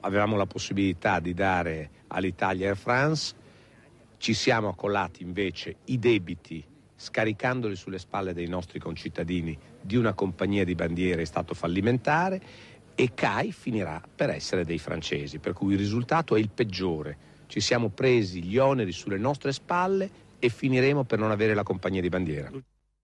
avevamo la possibilità di dare all'Italia Air France, ci siamo accollati invece i debiti scaricandoli sulle spalle dei nostri concittadini di una compagnia di bandiere in stato fallimentare e CAI finirà per essere dei francesi, per cui il risultato è il peggiore. Ci siamo presi gli oneri sulle nostre spalle e finiremo per non avere la compagnia di bandiera.